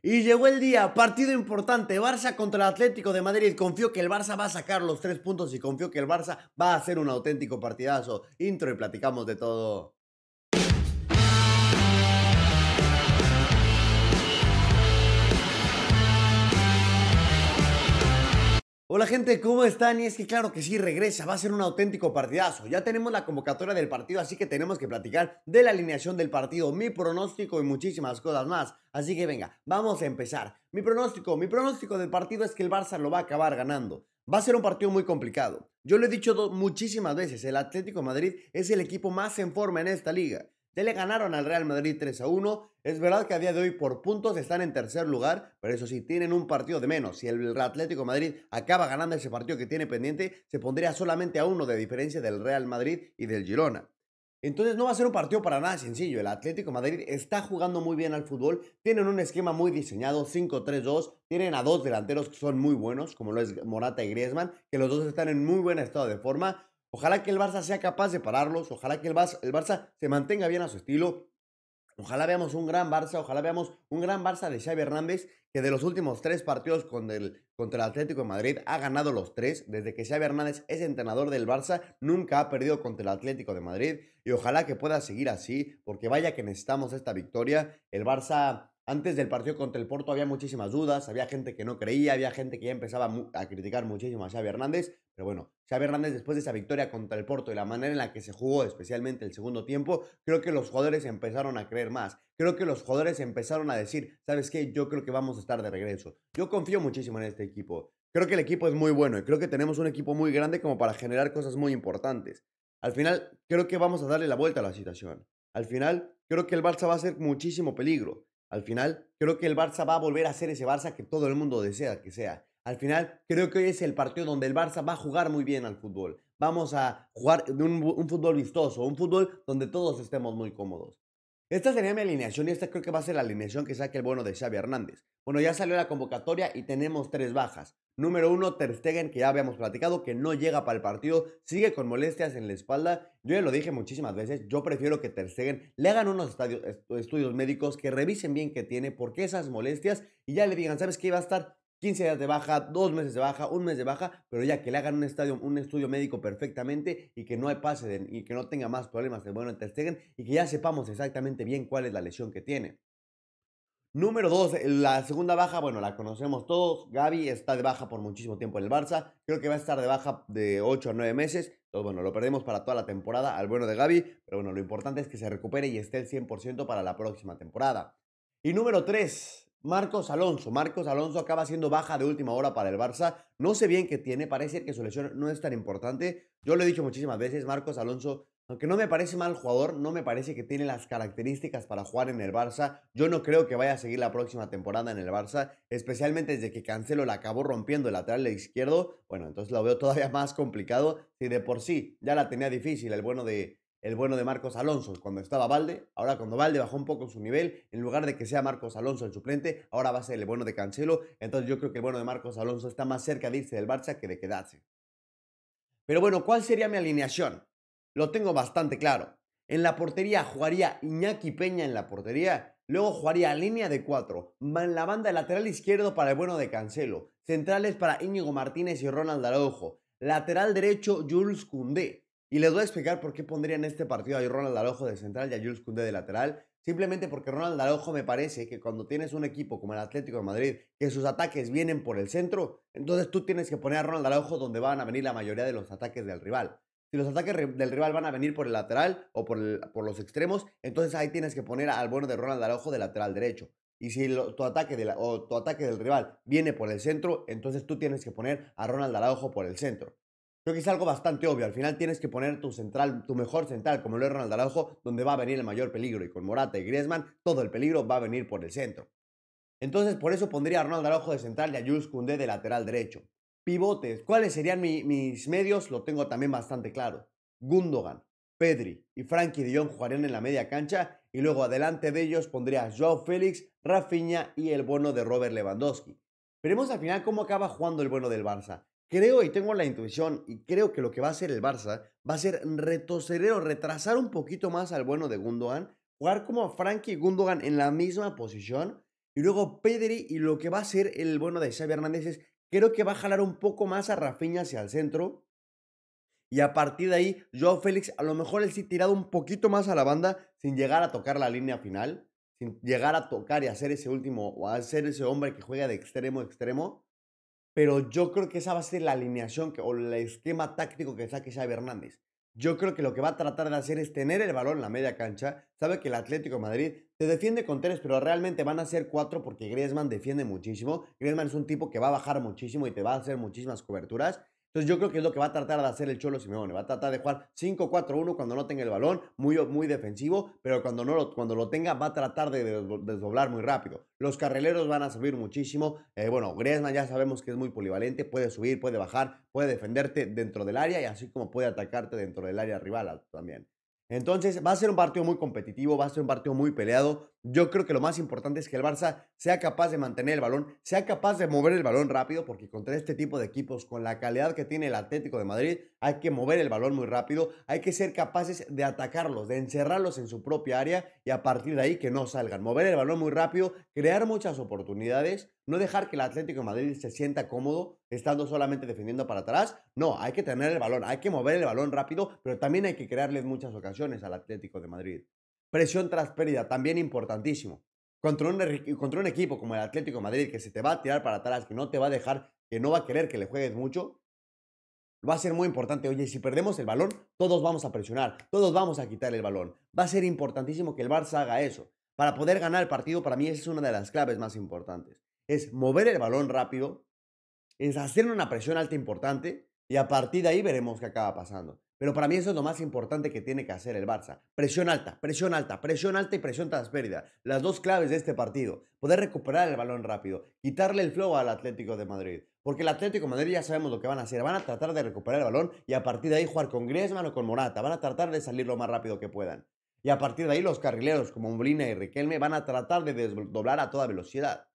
Y llegó el día, partido importante, Barça contra el Atlético de Madrid. Confío que el Barça va a sacar los tres puntos y confío que el Barça va a hacer un auténtico partidazo. Intro y platicamos de todo. Hola gente, ¿cómo están? Y es que claro que sí, regresa, va a ser un auténtico partidazo. Ya tenemos la convocatoria del partido, así que tenemos que platicar de la alineación del partido, mi pronóstico y muchísimas cosas más. Así que venga, vamos a empezar. Mi pronóstico, mi pronóstico del partido es que el Barça lo va a acabar ganando. Va a ser un partido muy complicado. Yo lo he dicho muchísimas veces, el Atlético Madrid es el equipo más en forma en esta liga le ganaron al Real Madrid 3 a 1. Es verdad que a día de hoy por puntos están en tercer lugar, pero eso sí, tienen un partido de menos. Si el Atlético Madrid acaba ganando ese partido que tiene pendiente, se pondría solamente a uno de diferencia del Real Madrid y del Girona. Entonces no va a ser un partido para nada sencillo. El Atlético Madrid está jugando muy bien al fútbol, tienen un esquema muy diseñado, 5-3-2, tienen a dos delanteros que son muy buenos, como lo es Morata y Griezmann, que los dos están en muy buen estado de forma, Ojalá que el Barça sea capaz de pararlos, ojalá que el Barça, el Barça se mantenga bien a su estilo, Ojalá veamos un gran Barça, ojalá veamos un gran Barça de Xavi Hernández, que de los últimos tres partidos con el, contra el Atlético de Madrid ha ganado los tres. Desde que Xavi Hernández es entrenador del Barça, nunca ha perdido contra el Atlético de Madrid. Y ojalá que pueda seguir así, porque vaya que necesitamos esta victoria. El Barça antes del partido contra el Porto había muchísimas dudas, había gente que no creía, había gente que ya empezaba a criticar muchísimo a Xavi Hernández, pero bueno, Xavi Hernández después de esa victoria contra el Porto y la manera en la que se jugó, especialmente el segundo tiempo, creo que los jugadores empezaron a creer más. Creo que los jugadores empezaron a decir, ¿sabes qué? Yo creo que vamos a estar de regreso. Yo confío muchísimo en este equipo. Creo que el equipo es muy bueno y creo que tenemos un equipo muy grande como para generar cosas muy importantes. Al final, creo que vamos a darle la vuelta a la situación. Al final, creo que el Barça va a ser muchísimo peligro. Al final, creo que el Barça va a volver a ser ese Barça que todo el mundo desea que sea. Al final, creo que hoy es el partido donde el Barça va a jugar muy bien al fútbol. Vamos a jugar un, un fútbol vistoso, un fútbol donde todos estemos muy cómodos. Esta sería mi alineación y esta creo que va a ser la alineación que saque el bono de Xavi Hernández. Bueno, ya salió la convocatoria y tenemos tres bajas. Número uno, Ter Stegen, que ya habíamos platicado, que no llega para el partido, sigue con molestias en la espalda. Yo ya lo dije muchísimas veces, yo prefiero que Ter Stegen le hagan unos estudios médicos, que revisen bien qué tiene, porque esas molestias, y ya le digan, ¿sabes qué? iba a estar 15 días de baja, 2 meses de baja, un mes de baja, pero ya que le hagan un, un estudio médico perfectamente y que no pase y que no tenga más problemas de bueno Ter Stegen y que ya sepamos exactamente bien cuál es la lesión que tiene. Número 2, la segunda baja, bueno, la conocemos todos. Gaby está de baja por muchísimo tiempo en el Barça. Creo que va a estar de baja de 8 a 9 meses. Entonces, bueno, lo perdemos para toda la temporada al bueno de Gaby. Pero bueno, lo importante es que se recupere y esté el 100% para la próxima temporada. Y número 3, Marcos Alonso. Marcos Alonso acaba siendo baja de última hora para el Barça. No sé bien qué tiene, parece que su lesión no es tan importante. Yo lo he dicho muchísimas veces, Marcos Alonso, aunque no me parece mal jugador, no me parece que tiene las características para jugar en el Barça. Yo no creo que vaya a seguir la próxima temporada en el Barça, especialmente desde que Cancelo la acabó rompiendo el lateral izquierdo. Bueno, entonces lo veo todavía más complicado. Si de por sí ya la tenía difícil el bueno de el bueno de Marcos Alonso cuando estaba Valde. Ahora cuando Valde bajó un poco su nivel, en lugar de que sea Marcos Alonso el suplente, ahora va a ser el bueno de Cancelo. Entonces yo creo que el bueno de Marcos Alonso está más cerca de irse del Barça que de quedarse. Pero bueno, ¿cuál sería mi alineación? Lo tengo bastante claro. En la portería jugaría Iñaki Peña en la portería. Luego jugaría línea de cuatro en la banda lateral izquierdo para el bueno de Cancelo, centrales para Íñigo Martínez y Ronald Araujo, lateral derecho Jules Koundé, y les voy a explicar por qué pondría en este partido a Ronald Araujo de central y a Jules Koundé de lateral. Simplemente porque Ronald Araujo me parece que cuando tienes un equipo como el Atlético de Madrid, que sus ataques vienen por el centro, entonces tú tienes que poner a Ronald Araujo donde van a venir la mayoría de los ataques del rival. Si los ataques del rival van a venir por el lateral o por, los extremos, entonces ahí tienes que poner al bueno de Ronald Araujo de lateral derecho. Y si ataque tu ataque del rival viene por el centro, entonces tú tienes que poner a Ronald Araujo por el centro. Creo que es algo bastante obvio. Al final tienes que poner tu central, tu mejor central, como lo es Ronald Araujo, donde va a venir el mayor peligro. Y con Morata y Griezmann, todo el peligro va a venir por el centro. Entonces, por eso pondría a Ronald Araujo de central y a Jules Koundé de lateral derecho. Pivotes. ¿Cuáles serían mis medios? Lo tengo también bastante claro. Gundogan, Pedri y Frankie de Jong jugarían en la media cancha y luego adelante de ellos pondría a Joao Félix, Rafinha y el bueno de Robert Lewandowski. Veremos al final cómo acaba jugando el bueno del Barça. Creo y tengo la intuición y creo que lo que va a hacer el Barça va a ser o retrasar un poquito más al bueno de Gundogan, jugar como Frankie y Gundogan en la misma posición y luego Pedri y lo que va a hacer el bueno de Xavi Hernández es creo que va a jalar un poco más a Rafinha hacia el centro y a partir de ahí Joao Félix a lo mejor él sí tirado un poquito más a la banda sin llegar a tocar la línea final, sin llegar a tocar y hacer ese último o hacer ese hombre que juega de extremo a extremo pero yo creo que esa va a ser la alineación o el esquema táctico que saque Xavi Hernández. Yo creo que lo que va a tratar de hacer es tener el balón en la media cancha. Sabe que el Atlético de Madrid se defiende con tres, pero realmente van a ser cuatro porque Griezmann defiende muchísimo. Griezmann es un tipo que va a bajar muchísimo y te va a hacer muchísimas coberturas. Entonces yo creo que es lo que va a tratar de hacer el Cholo Simeone. Va a tratar de jugar 5-4-1 cuando no tenga el balón, muy, muy defensivo, pero cuando, no lo, cuando lo tenga va a tratar de desdoblar muy rápido. Los carrileros van a subir muchísimo. Eh, bueno, Griezmann ya sabemos que es muy polivalente, puede subir, puede bajar, puede defenderte dentro del área y así como puede atacarte dentro del área rival ah, también. Entonces va a ser un partido muy competitivo, va a ser un partido muy peleado. Yo creo que lo más importante es que el Barça sea capaz de mantener el balón, sea capaz de mover el balón rápido, porque contra este tipo de equipos, con la calidad que tiene el Atlético de Madrid, hay que mover el balón muy rápido, hay que ser capaces de atacarlos, de encerrarlos en su propia área y a partir de ahí que no salgan. Mover el balón muy rápido, crear muchas oportunidades, no dejar que el Atlético de Madrid se sienta cómodo estando solamente defendiendo para atrás. No, hay que tener el balón, hay que mover el balón rápido, pero también hay que crearle muchas ocasiones al Atlético de Madrid. Presión tras pérdida, también importantísimo. Contra un, equipo como el Atlético Madrid, que se te va a tirar para atrás, que no te va a dejar, que no va a querer que le juegues mucho, va a ser muy importante. Oye, si perdemos el balón, todos vamos a presionar, todos vamos a quitar el balón. Va a ser importantísimo que el Barça haga eso. Para poder ganar el partido, para mí esa es una de las claves más importantes. Es mover el balón rápido, es hacer una presión alta importante y a partir de ahí veremos qué acaba pasando. Pero para mí eso es lo más importante que tiene que hacer el Barça. Presión alta, presión alta, presión alta y presión tras Las dos claves de este partido. Poder recuperar el balón rápido, quitarle el flow al Atlético de Madrid. Porque el Atlético de Madrid ya sabemos lo que van a hacer. Van a tratar de recuperar el balón y a partir de ahí jugar con Griezmann o con Morata. Van a tratar de salir lo más rápido que puedan. Y a partir de ahí los carrileros como Molina y Riquelme van a tratar de desdoblar a toda velocidad.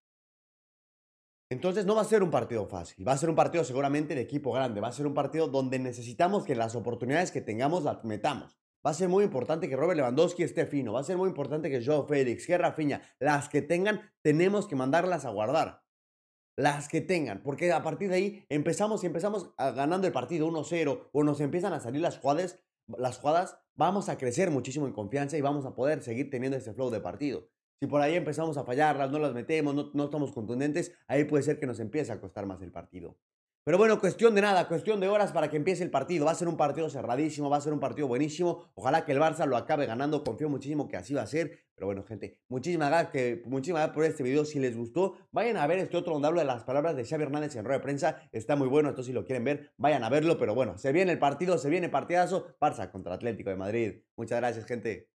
Entonces no va a ser un partido fácil, va a ser un partido seguramente de equipo grande, va a ser un partido donde necesitamos que las oportunidades que tengamos las metamos. Va a ser muy importante que Robert Lewandowski esté fino, va a ser muy importante que Joe Félix, que Rafinha, las que tengan, tenemos que mandarlas a guardar. Las que tengan, porque a partir de ahí empezamos y empezamos ah, ganando el partido 1-0 o nos empiezan a salir las jugadas, las jugadas, vamos a crecer muchísimo en confianza y vamos a poder seguir teniendo ese flow de partido. Si por ahí empezamos a fallarlas, no las metemos, no, estamos contundentes, ahí puede ser que nos empiece a costar más el partido. Pero bueno, cuestión de nada, cuestión de horas para que empiece el partido. Va a ser un partido cerradísimo, va a ser un partido buenísimo. Ojalá que el Barça lo acabe ganando. Confío muchísimo que así va a ser. Pero bueno, gente, muchísimas gracias, muchísimas por este video. Si les gustó, vayan a ver este otro donde hablo de las palabras de Xavi Hernández en rueda de prensa. Está muy bueno, Esto, si lo quieren ver, vayan a verlo. Pero bueno, se viene el partido, se viene partidazo. Barça contra Atlético de Madrid. Muchas gracias, gente.